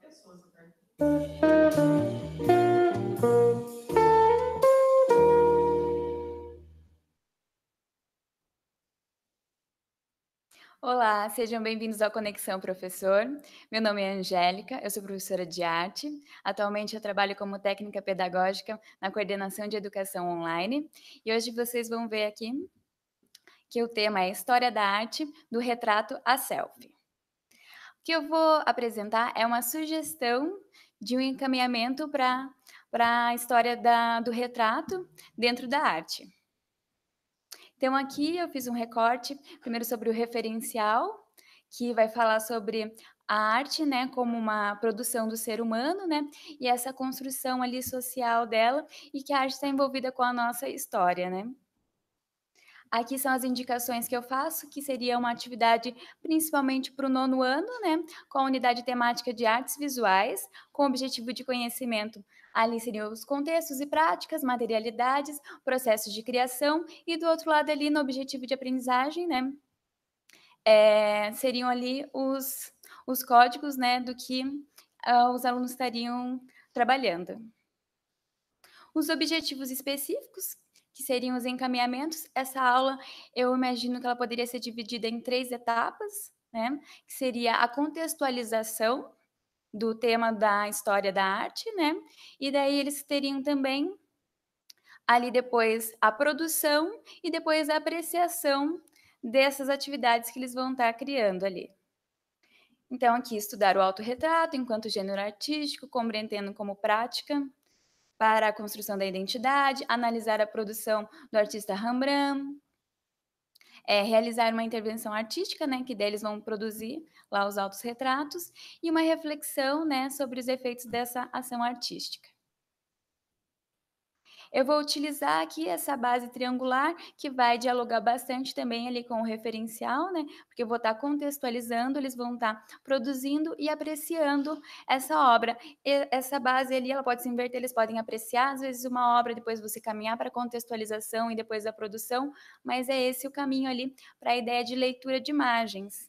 pessoas até Olá, sejam bem-vindos ao Conexão Professor. Meu nome é Angélica, eu sou professora de arte. Atualmente eu trabalho como técnica pedagógica na coordenação de educação online e hoje vocês vão ver aqui que o tema é História da Arte do Retrato à Selfie que eu vou apresentar é uma sugestão de um encaminhamento para a história da, do retrato dentro da arte. Então, aqui eu fiz um recorte, primeiro sobre o referencial, que vai falar sobre a arte, né, como uma produção do ser humano, né, e essa construção ali social dela, e que a arte está envolvida com a nossa história, né. Aqui são as indicações que eu faço, que seria uma atividade principalmente para o nono ano, né? Com a unidade temática de artes visuais, com o objetivo de conhecimento. Ali seriam os contextos e práticas, materialidades, processos de criação, e do outro lado ali no objetivo de aprendizagem, né? É, seriam ali os, os códigos, né, do que uh, os alunos estariam trabalhando. Os objetivos específicos que seriam os encaminhamentos. Essa aula, eu imagino que ela poderia ser dividida em três etapas, né? Que seria a contextualização do tema da história da arte, né? E daí eles teriam também ali depois a produção e depois a apreciação dessas atividades que eles vão estar criando ali. Então, aqui estudar o autorretrato enquanto gênero artístico, compreendendo como prática para a construção da identidade, analisar a produção do artista Rembrandt, é, realizar uma intervenção artística, né, que deles vão produzir lá os autos retratos e uma reflexão, né, sobre os efeitos dessa ação artística eu vou utilizar aqui essa base triangular que vai dialogar bastante também ali com o referencial, né? Porque eu vou estar tá contextualizando, eles vão estar tá produzindo e apreciando essa obra. E essa base ali, ela pode se inverter, eles podem apreciar às vezes uma obra, depois você caminhar para a contextualização e depois a produção, mas é esse o caminho ali para a ideia de leitura de imagens.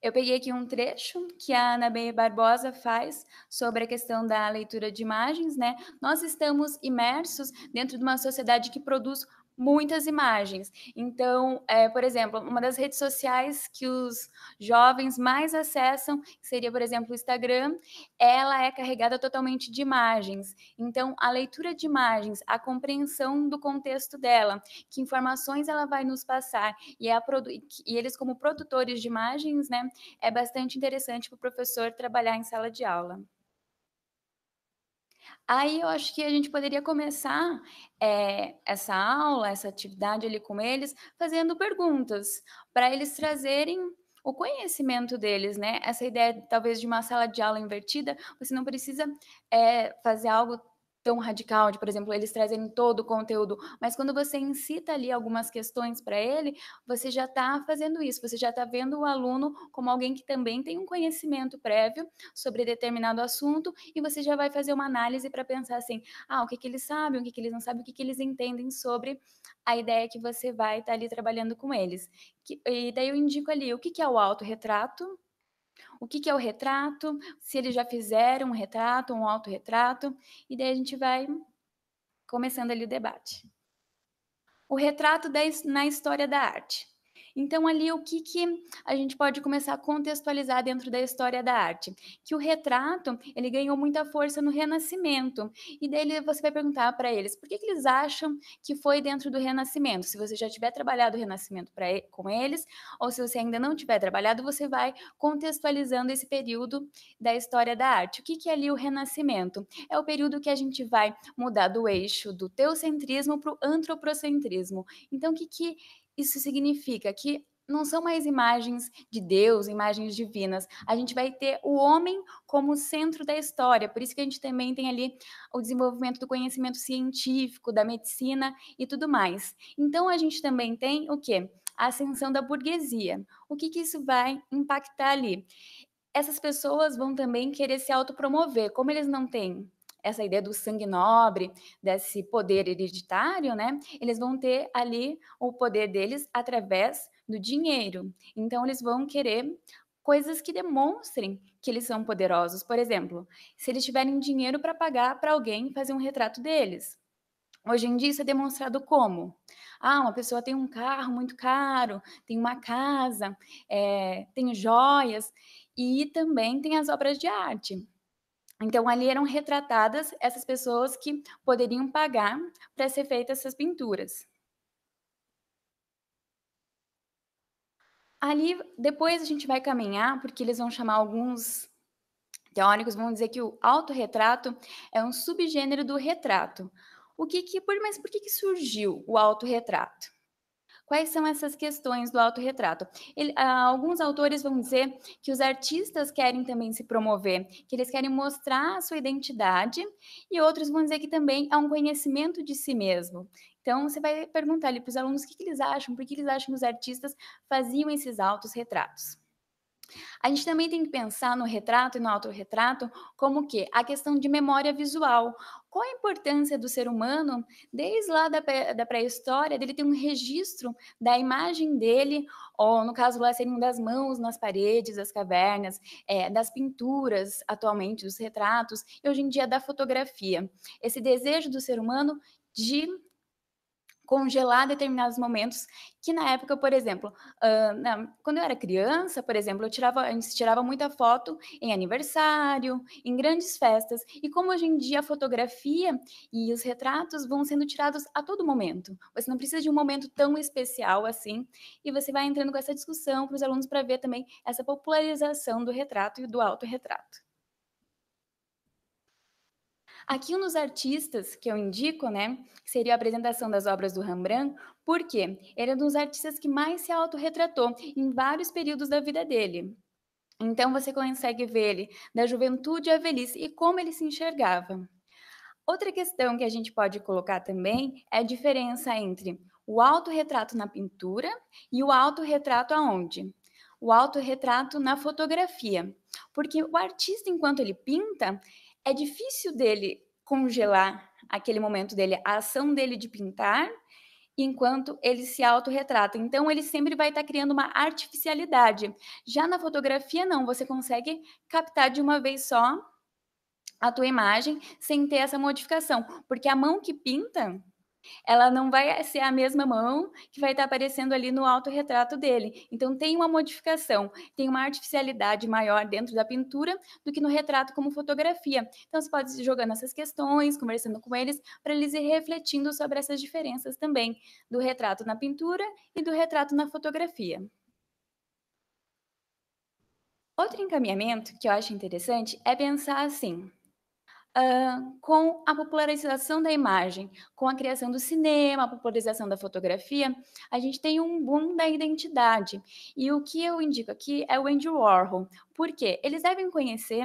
Eu peguei aqui um trecho que a Ana B. Barbosa faz sobre a questão da leitura de imagens, né? Nós estamos imersos dentro de uma sociedade que produz muitas imagens. Então, é, por exemplo, uma das redes sociais que os jovens mais acessam, que seria, por exemplo, o Instagram, ela é carregada totalmente de imagens. Então, a leitura de imagens, a compreensão do contexto dela, que informações ela vai nos passar, e, a, e eles, como produtores de imagens, né, é bastante interessante para o professor trabalhar em sala de aula. Aí eu acho que a gente poderia começar é, essa aula, essa atividade ali com eles, fazendo perguntas, para eles trazerem o conhecimento deles, né? Essa ideia, talvez, de uma sala de aula invertida, você não precisa é, fazer algo tão radical, de, por exemplo, eles trazem todo o conteúdo, mas quando você incita ali algumas questões para ele, você já está fazendo isso, você já está vendo o aluno como alguém que também tem um conhecimento prévio sobre determinado assunto e você já vai fazer uma análise para pensar assim, ah, o que, que eles sabem, o que, que eles não sabem, o que, que eles entendem sobre a ideia que você vai estar tá ali trabalhando com eles. e daí eu indico ali o que, que é o autorretrato, o que, que é o retrato? Se eles já fizeram um retrato, um autorretrato, e daí a gente vai começando ali o debate. O retrato da, na história da arte. Então, ali, o que, que a gente pode começar a contextualizar dentro da história da arte? Que o retrato, ele ganhou muita força no Renascimento. E daí você vai perguntar para eles, por que, que eles acham que foi dentro do Renascimento? Se você já tiver trabalhado o Renascimento pra, com eles, ou se você ainda não tiver trabalhado, você vai contextualizando esse período da história da arte. O que, que é ali o Renascimento? É o período que a gente vai mudar do eixo do teocentrismo para o antropocentrismo. Então, o que, que isso significa que não são mais imagens de Deus, imagens divinas. A gente vai ter o homem como centro da história. Por isso que a gente também tem ali o desenvolvimento do conhecimento científico, da medicina e tudo mais. Então a gente também tem o quê? A ascensão da burguesia. O que, que isso vai impactar ali? Essas pessoas vão também querer se autopromover. Como eles não têm essa ideia do sangue nobre, desse poder hereditário, né? Eles vão ter ali o poder deles através do dinheiro. Então eles vão querer coisas que demonstrem que eles são poderosos. Por exemplo, se eles tiverem dinheiro para pagar para alguém fazer um retrato deles. Hoje em dia isso é demonstrado como? Ah, uma pessoa tem um carro muito caro, tem uma casa, é, tem joias e também tem as obras de arte. Então, ali eram retratadas essas pessoas que poderiam pagar para ser feitas essas pinturas. Ali, depois a gente vai caminhar, porque eles vão chamar alguns teóricos, vão dizer que o autorretrato é um subgênero do retrato. O que que, por, mas por que, que surgiu o autorretrato? Quais são essas questões do autorretrato? Ele, ah, alguns autores vão dizer que os artistas querem também se promover, que eles querem mostrar a sua identidade, e outros vão dizer que também há um conhecimento de si mesmo. Então, você vai perguntar ali para os alunos o que, que eles acham, por que eles acham que os artistas faziam esses autorretratos. A gente também tem que pensar no retrato e no autorretrato como que a questão de memória visual, qual a importância do ser humano, desde lá da, da pré-história, dele ter um registro da imagem dele, ou no caso lá seriam das mãos nas paredes, das cavernas, é, das pinturas atualmente, dos retratos, e hoje em dia da fotografia. Esse desejo do ser humano de congelar determinados momentos que na época, por exemplo, uh, na, quando eu era criança, por exemplo, eu tirava, a gente tirava muita foto em aniversário, em grandes festas, e como hoje em dia a fotografia e os retratos vão sendo tirados a todo momento, você não precisa de um momento tão especial assim, e você vai entrando com essa discussão para os alunos para ver também essa popularização do retrato e do autorretrato. Aqui um dos artistas que eu indico, né, seria a apresentação das obras do Rembrandt, porque ele é um dos artistas que mais se autorretratou em vários períodos da vida dele. Então você consegue ver ele da juventude à velhice e como ele se enxergava. Outra questão que a gente pode colocar também é a diferença entre o autorretrato na pintura e o autorretrato aonde? O autorretrato na fotografia. Porque o artista, enquanto ele pinta, é difícil dele congelar aquele momento dele, a ação dele de pintar, enquanto ele se autorretrata. Então, ele sempre vai estar criando uma artificialidade. Já na fotografia, não, você consegue captar de uma vez só a tua imagem sem ter essa modificação, porque a mão que pinta ela não vai ser a mesma mão que vai estar aparecendo ali no autorretrato dele. Então tem uma modificação, tem uma artificialidade maior dentro da pintura do que no retrato como fotografia. Então você pode ir jogando essas questões, conversando com eles, para eles ir refletindo sobre essas diferenças também do retrato na pintura e do retrato na fotografia. Outro encaminhamento que eu acho interessante é pensar assim: uh, com a popularização da imagem, com a criação do cinema, a popularização da fotografia, a gente tem um boom da identidade. E o que eu indico aqui é o Andy Warhol. Por quê? Eles devem conhecer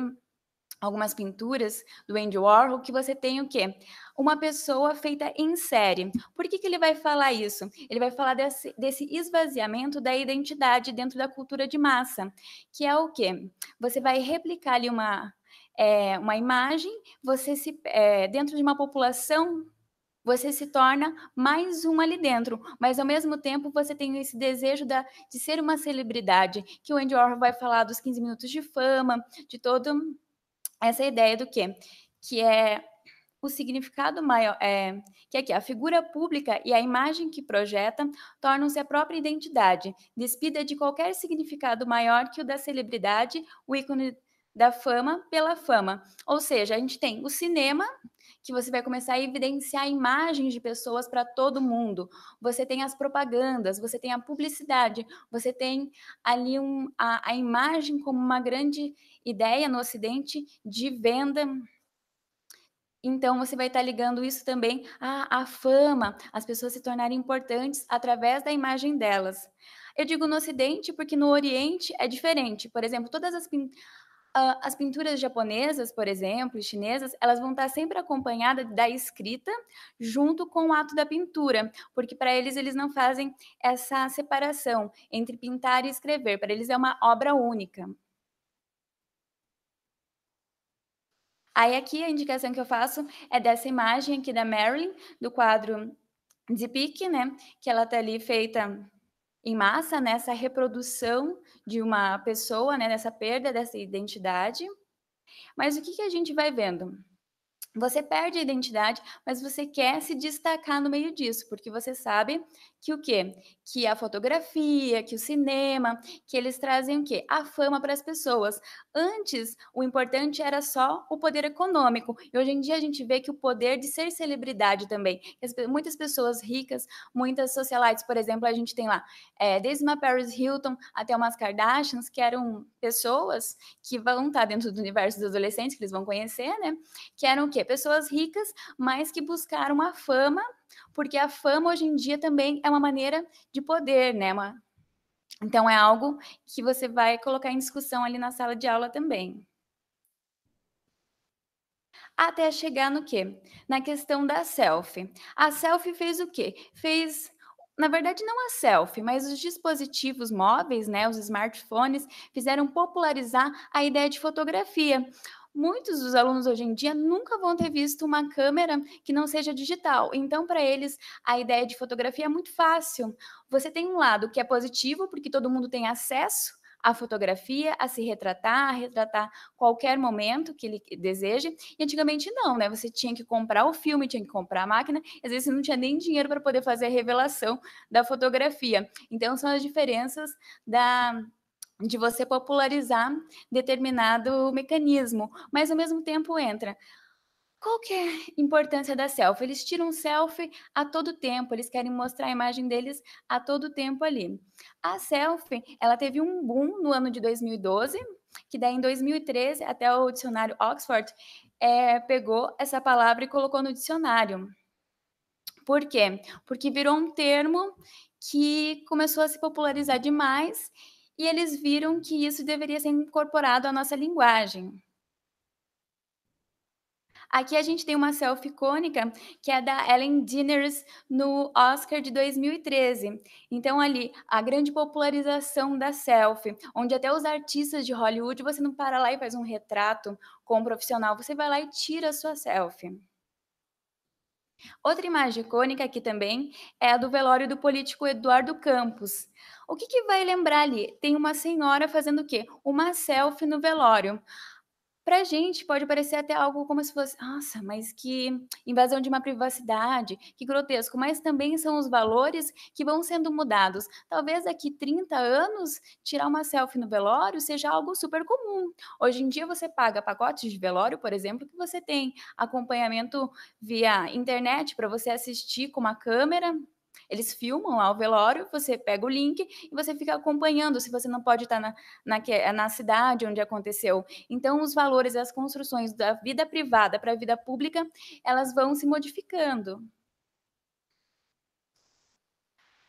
algumas pinturas do Andy Warhol que você tem o quê? Uma pessoa feita em série. Por que, que ele vai falar isso? Ele vai falar desse, desse esvaziamento da identidade dentro da cultura de massa, que é o quê? Você vai replicar ali uma é, uma imagem, você se é, dentro de uma população você se torna mais um ali dentro, mas ao mesmo tempo você tem esse desejo da, de ser uma celebridade, que o Andy Warhol vai falar dos 15 minutos de fama, de toda essa ideia do quê? Que é o significado maior é, é que a figura pública e a imagem que projeta tornam-se a própria identidade, despida de qualquer significado maior que o da celebridade, o ícone da fama pela fama. Ou seja, a gente tem o cinema, que você vai começar a evidenciar imagens de pessoas para todo mundo. Você tem as propagandas, você tem a publicidade, você tem ali um, a, a imagem como uma grande ideia no Ocidente de venda. Então, você vai estar tá ligando isso também à, à fama, as pessoas se tornarem importantes através da imagem delas. Eu digo no Ocidente porque no Oriente é diferente. Por exemplo, todas as, Uh, as pinturas japonesas, por exemplo, e chinesas, elas vão estar sempre acompanhadas da escrita junto com o ato da pintura, porque para eles eles não fazem essa separação entre pintar e escrever, para eles é uma obra única. Aí aqui a indicação que eu faço é dessa imagem aqui da Marilyn, do quadro pique, né? Que ela está ali feita em massa nessa né, reprodução de uma pessoa, né, nessa perda dessa identidade. Mas o que, que a gente vai vendo? Você perde a identidade, mas você quer se destacar no meio disso, porque você sabe que o quê? que a fotografia, que o cinema, que eles trazem o quê? A fama para as pessoas. Antes, o importante era só o poder econômico. E hoje em dia a gente vê que o poder de ser celebridade também. Muitas pessoas ricas, muitas socialites, por exemplo, a gente tem lá é, desde uma Paris Hilton até umas Kardashians, que eram pessoas que vão estar tá dentro do universo dos adolescentes, que eles vão conhecer, né? Que eram o quê? Pessoas ricas, mas que buscaram a fama porque a fama hoje em dia também é uma maneira de poder, né? Uma... Então é algo que você vai colocar em discussão ali na sala de aula também. Até chegar no quê? Na questão da selfie. A selfie fez o quê? Fez na verdade, não a selfie, mas os dispositivos móveis, né, os smartphones, fizeram popularizar a ideia de fotografia. Muitos dos alunos hoje em dia nunca vão ter visto uma câmera que não seja digital. Então, para eles, a ideia de fotografia é muito fácil. Você tem um lado que é positivo, porque todo mundo tem acesso à fotografia, a se retratar, a retratar qualquer momento que ele deseje. E antigamente não, né? Você tinha que comprar o filme, tinha que comprar a máquina, às vezes você não tinha nem dinheiro para poder fazer a revelação da fotografia. Então são as diferenças da de você popularizar determinado mecanismo, mas ao mesmo tempo entra qual que é a importância da selfie? Eles tiram selfie a todo tempo, eles querem mostrar a imagem deles a todo tempo ali. A selfie, ela teve um boom no ano de 2012, que daí em 2013 até o dicionário Oxford é, pegou essa palavra e colocou no dicionário. Por quê? Porque virou um termo que começou a se popularizar demais e eles viram que isso deveria ser incorporado à nossa linguagem. Aqui a gente tem uma selfie icônica, que é da Ellen DeGeneres no Oscar de 2013. Então ali, a grande popularização da selfie, onde até os artistas de Hollywood, você não para lá e faz um retrato com um profissional, você vai lá e tira a sua selfie. Outra imagem icônica aqui também é a do velório do político Eduardo Campos. O que, que vai lembrar ali? Tem uma senhora fazendo o quê? Uma selfie no velório. Para gente pode parecer até algo como se fosse, nossa, mas que invasão de uma privacidade, que grotesco, mas também são os valores que vão sendo mudados. Talvez daqui 30 anos, tirar uma selfie no velório seja algo super comum. Hoje em dia você paga pacotes de velório, por exemplo, que você tem acompanhamento via internet para você assistir com uma câmera eles filmam lá o velório, você pega o link e você fica acompanhando se você não pode estar na, na, na cidade onde aconteceu. Então, os valores as construções da vida privada para a vida pública, elas vão se modificando.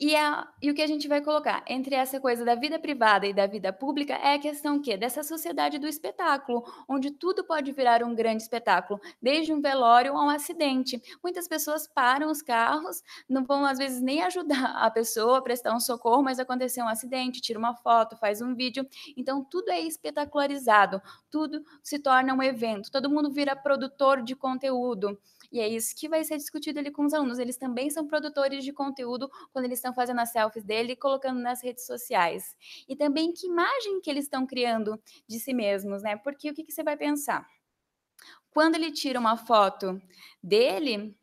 E, a, e, o que a gente vai colocar entre essa coisa da vida privada e da vida pública é a questão que dessa sociedade do espetáculo, onde tudo pode virar um grande espetáculo, desde um velório a um acidente. Muitas pessoas param os carros, não vão às vezes nem ajudar a pessoa prestar um socorro, mas aconteceu um acidente, tira uma foto, faz um vídeo. Então tudo é espetacularizado, tudo se torna um evento, todo mundo vira produtor de conteúdo. E é isso que vai ser discutido ali com os alunos. Eles também são produtores de conteúdo quando eles estão fazendo as selfies dele e colocando nas redes sociais. E também que imagem que eles estão criando de si mesmos, né? Porque o que, que você vai pensar? Quando ele tira uma foto dele,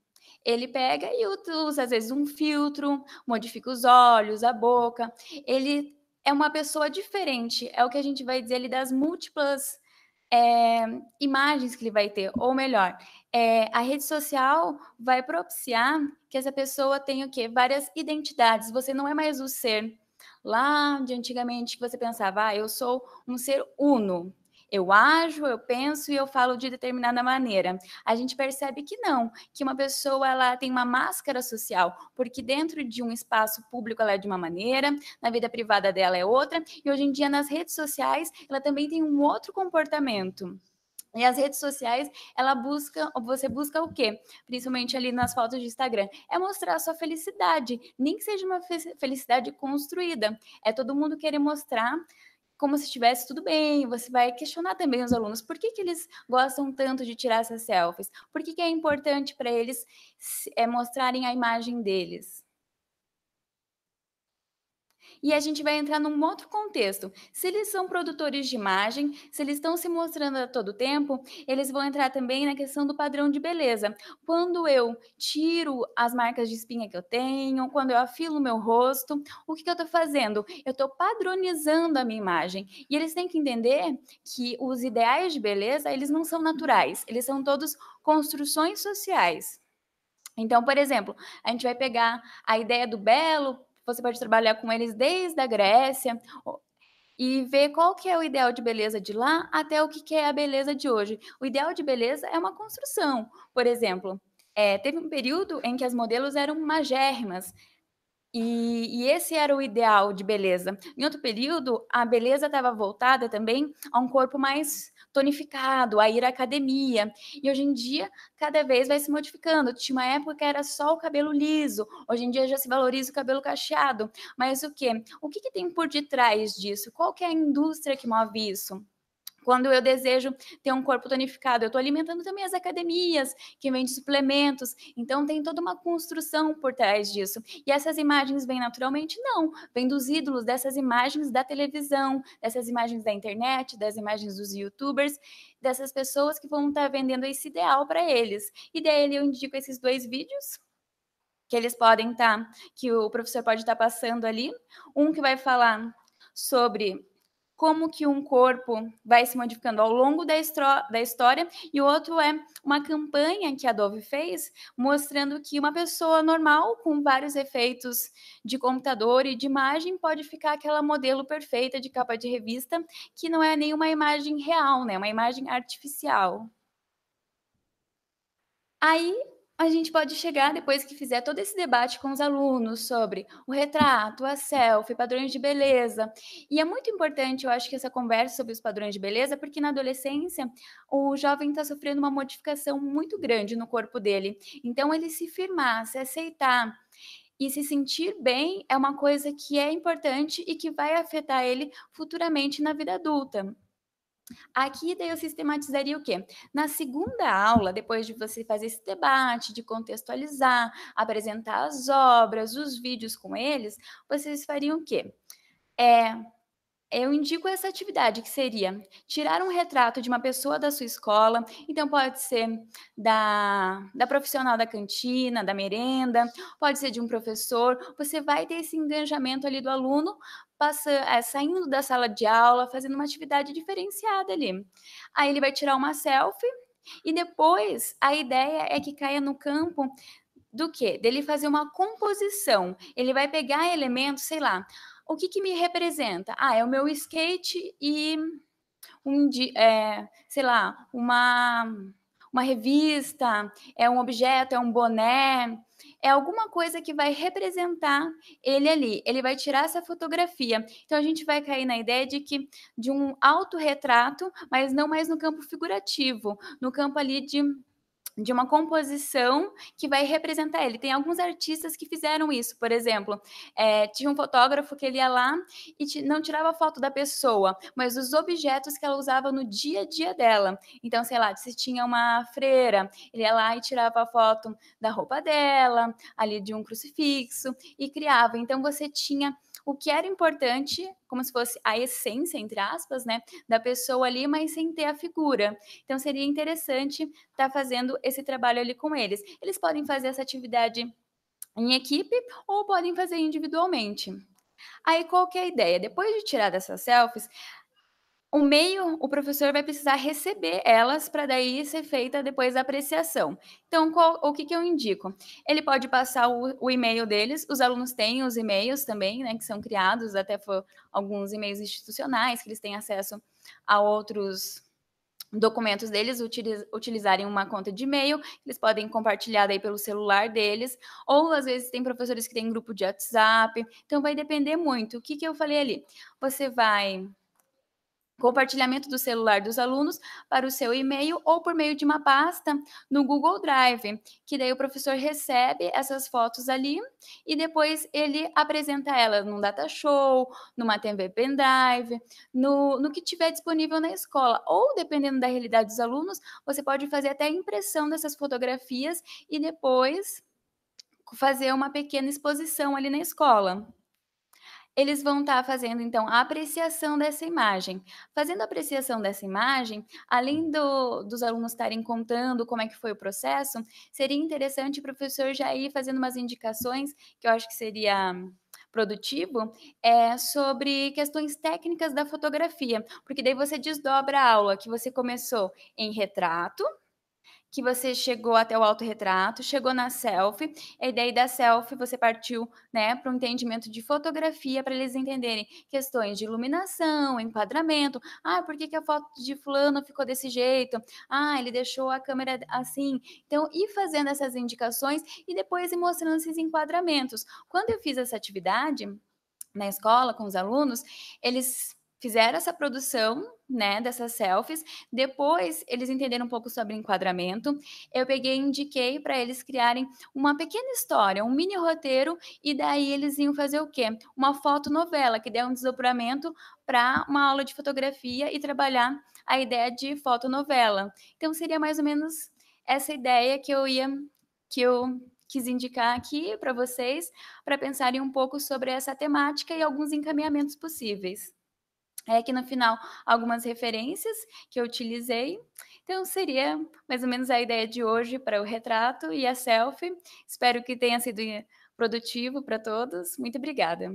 ele pega e usa, às vezes, um filtro, modifica os olhos, a boca. Ele é uma pessoa diferente. É o que a gente vai dizer ali das múltiplas é, imagens que ele vai ter, ou melhor, é, a rede social vai propiciar que essa pessoa tenha o quê? Várias identidades. Você não é mais o ser lá de antigamente que você pensava, ah, eu sou um ser uno, eu ajo, eu penso e eu falo de determinada maneira. A gente percebe que não, que uma pessoa ela tem uma máscara social, porque dentro de um espaço público ela é de uma maneira, na vida privada dela é outra, e hoje em dia nas redes sociais ela também tem um outro comportamento. E as redes sociais, ela busca, você busca o quê? Principalmente ali nas fotos de Instagram, é mostrar a sua felicidade, nem que seja uma felicidade construída. É todo mundo querer mostrar como se estivesse tudo bem. Você vai questionar também os alunos por que, que eles gostam tanto de tirar essas selfies, por que, que é importante para eles é, mostrarem a imagem deles e a gente vai entrar num outro contexto. Se eles são produtores de imagem, se eles estão se mostrando a todo tempo, eles vão entrar também na questão do padrão de beleza. Quando eu tiro as marcas de espinha que eu tenho, quando eu afilo o meu rosto, o que, que eu estou fazendo? Eu estou padronizando a minha imagem. E eles têm que entender que os ideais de beleza, eles não são naturais, eles são todos construções sociais. Então, por exemplo, a gente vai pegar a ideia do belo você pode trabalhar com eles desde a Grécia e ver qual que é o ideal de beleza de lá até o que, que é a beleza de hoje. O ideal de beleza é uma construção. Por exemplo, é, teve um período em que as modelos eram magérrimas, e, e, esse era o ideal de beleza. Em outro período, a beleza estava voltada também a um corpo mais tonificado, a ir à academia. E hoje em dia, cada vez vai se modificando. Tinha uma época que era só o cabelo liso, hoje em dia já se valoriza o cabelo cacheado. Mas o que? O que, que tem por detrás disso? Qual que é a indústria que move isso? quando eu desejo ter um corpo tonificado, eu estou alimentando também as academias que vendem suplementos. Então tem toda uma construção por trás disso. E essas imagens vêm naturalmente? Não, vêm dos ídolos, dessas imagens da televisão, dessas imagens da internet, das imagens dos youtubers, dessas pessoas que vão estar tá vendendo esse ideal para eles. E daí eu indico esses dois vídeos que eles podem estar, tá, que o professor pode estar tá passando ali, um que vai falar sobre como que um corpo vai se modificando ao longo da, da história, e o outro é uma campanha que a Dove fez, mostrando que uma pessoa normal, com vários efeitos de computador e de imagem, pode ficar aquela modelo perfeita de capa de revista, que não é nenhuma imagem real, né? Uma imagem artificial. Aí a gente pode chegar depois que fizer todo esse debate com os alunos sobre o retrato, a selfie, padrões de beleza. E é muito importante, eu acho, que essa conversa sobre os padrões de beleza, porque na adolescência o jovem está sofrendo uma modificação muito grande no corpo dele. Então, ele se firmar, se aceitar e se sentir bem é uma coisa que é importante e que vai afetar ele futuramente na vida adulta. Aqui daí eu sistematizaria o quê? Na segunda aula, depois de você fazer esse debate, de contextualizar, apresentar as obras, os vídeos com eles, vocês fariam o quê? É, eu indico essa atividade que seria tirar um retrato de uma pessoa da sua escola, então pode ser da, da profissional da cantina, da merenda, pode ser de um professor, você vai ter esse engajamento ali do aluno passa, é, saindo da sala de aula, fazendo uma atividade diferenciada ali. Aí ele vai tirar uma selfie e depois a ideia é que caia no campo do que? Dele fazer uma composição. Ele vai pegar elementos, sei lá. O que, que me representa? Ah, é o meu skate e um é, sei lá, uma uma revista, é um objeto, é um boné, é alguma coisa que vai representar ele ali. Ele vai tirar essa fotografia. Então a gente vai cair na ideia de que de um autorretrato, mas não mais no campo figurativo, no campo ali de de uma composição que vai representar ele. Tem alguns artistas que fizeram isso, por exemplo, é, tinha um fotógrafo que ele ia lá e não tirava foto da pessoa, mas dos objetos que ela usava no dia a dia dela. Então, sei lá, se tinha uma freira, ele ia lá e tirava a foto da roupa dela, ali de um crucifixo e criava. Então, você tinha o que era importante, como se fosse a essência, entre aspas, né, da pessoa ali, mas sem ter a figura. Então, seria interessante estar tá fazendo esse trabalho ali com eles. Eles podem fazer essa atividade em equipe ou podem fazer individualmente. Aí, qual que é a ideia? Depois de tirar dessas selfies, o meio, o professor vai precisar receber elas para daí ser feita depois a apreciação. Então, qual, o que, que eu indico? Ele pode passar o, o e-mail deles, os alunos têm os e-mails também, né, que são criados, até alguns e-mails institucionais, que eles têm acesso a outros documentos deles, utiliz, utilizarem uma conta de e-mail, eles podem compartilhar daí pelo celular deles, ou às vezes tem professores que têm grupo de WhatsApp, então vai depender muito. O que, que eu falei ali? Você vai compartilhamento do celular dos alunos para o seu e-mail ou por meio de uma pasta no Google Drive, que daí o professor recebe essas fotos ali e depois ele apresenta elas num data show, numa TV pendrive, no, no que tiver disponível na escola. Ou, dependendo da realidade dos alunos, você pode fazer até impressão dessas fotografias e depois fazer uma pequena exposição ali na escola eles vão estar tá fazendo então a apreciação dessa imagem. Fazendo a apreciação dessa imagem, além hum. do, dos alunos estarem contando como é que foi o processo, seria interessante o professor já ir fazendo umas indicações que eu acho que seria produtivo é sobre questões técnicas da fotografia, porque daí você desdobra a aula que você começou em retrato, que você chegou até o autorretrato, chegou na selfie, e daí da selfie você partiu né, para o entendimento de fotografia para eles entenderem questões de iluminação, enquadramento, ah, por que, que a foto de fulano ficou desse jeito? Ah, ele deixou a câmera assim. Então, ir fazendo essas indicações e depois ir mostrando esses enquadramentos. Quando eu fiz essa atividade na escola com os alunos, eles fizeram essa produção, né, dessas selfies. Depois eles entenderam um pouco sobre enquadramento. Eu peguei e indiquei para eles criarem uma pequena história, um mini roteiro e daí eles iam fazer o quê? Uma foto novela que deu é um desdobramento para uma aula de fotografia e trabalhar a ideia de foto novela. Então seria mais ou menos essa ideia que eu ia que eu quis indicar aqui para vocês para pensarem um pouco sobre essa temática e alguns encaminhamentos possíveis. É aqui no final algumas referências que eu utilizei. Então, seria mais ou menos a ideia de hoje para o retrato e a selfie. Espero que tenha sido eh, produtivo para todos. Muito obrigada.